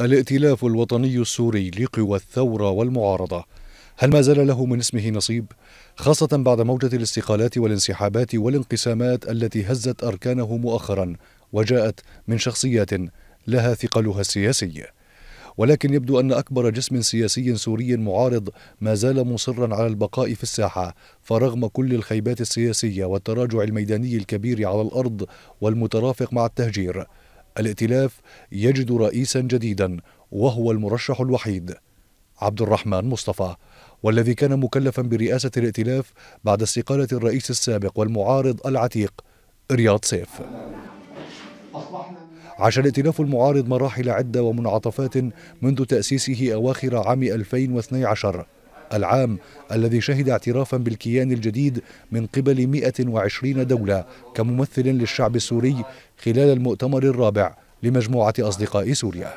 الائتلاف الوطني السوري لقوى الثورة والمعارضة هل ما زال له من اسمه نصيب؟ خاصة بعد موجة الاستقالات والانسحابات والانقسامات التي هزت أركانه مؤخرا وجاءت من شخصيات لها ثقلها السياسي ولكن يبدو أن أكبر جسم سياسي سوري معارض ما زال مصرا على البقاء في الساحة فرغم كل الخيبات السياسية والتراجع الميداني الكبير على الأرض والمترافق مع التهجير الائتلاف يجد رئيسا جديدا وهو المرشح الوحيد عبد الرحمن مصطفى والذي كان مكلفا برئاسة الائتلاف بعد استقالة الرئيس السابق والمعارض العتيق رياض سيف عاش الائتلاف المعارض مراحل عدة ومنعطفات منذ تأسيسه أواخر عام 2012 العام الذي شهد اعترافا بالكيان الجديد من قبل 120 دولة كممثل للشعب السوري خلال المؤتمر الرابع لمجموعة أصدقاء سوريا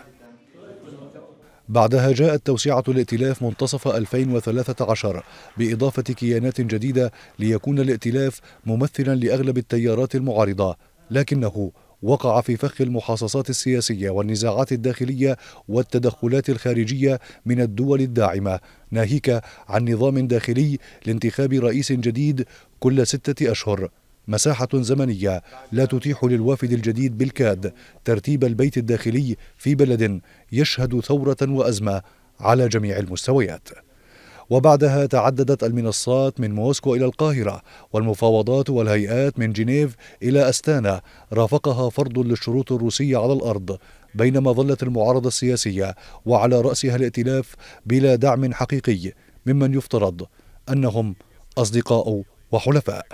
بعدها جاءت توسعة الائتلاف منتصف 2013 بإضافة كيانات جديدة ليكون الائتلاف ممثلا لأغلب التيارات المعارضة لكنه وقع في فخ المحاصصات السياسية والنزاعات الداخلية والتدخلات الخارجية من الدول الداعمة ناهيك عن نظام داخلي لانتخاب رئيس جديد كل ستة أشهر مساحة زمنية لا تتيح للوافد الجديد بالكاد ترتيب البيت الداخلي في بلد يشهد ثورة وأزمة على جميع المستويات وبعدها تعددت المنصات من موسكو إلى القاهرة والمفاوضات والهيئات من جنيف إلى أستانا رافقها فرض للشروط الروسية على الأرض بينما ظلت المعارضة السياسية وعلى رأسها الائتلاف بلا دعم حقيقي ممن يفترض أنهم أصدقاء وحلفاء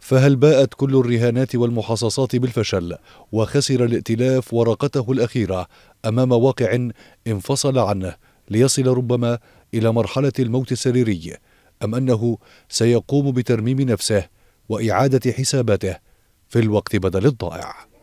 فهل باءت كل الرهانات والمحاصصات بالفشل وخسر الائتلاف ورقته الأخيرة أمام واقع انفصل عنه ليصل ربما الى مرحله الموت السريري ام انه سيقوم بترميم نفسه واعاده حساباته في الوقت بدل الضائع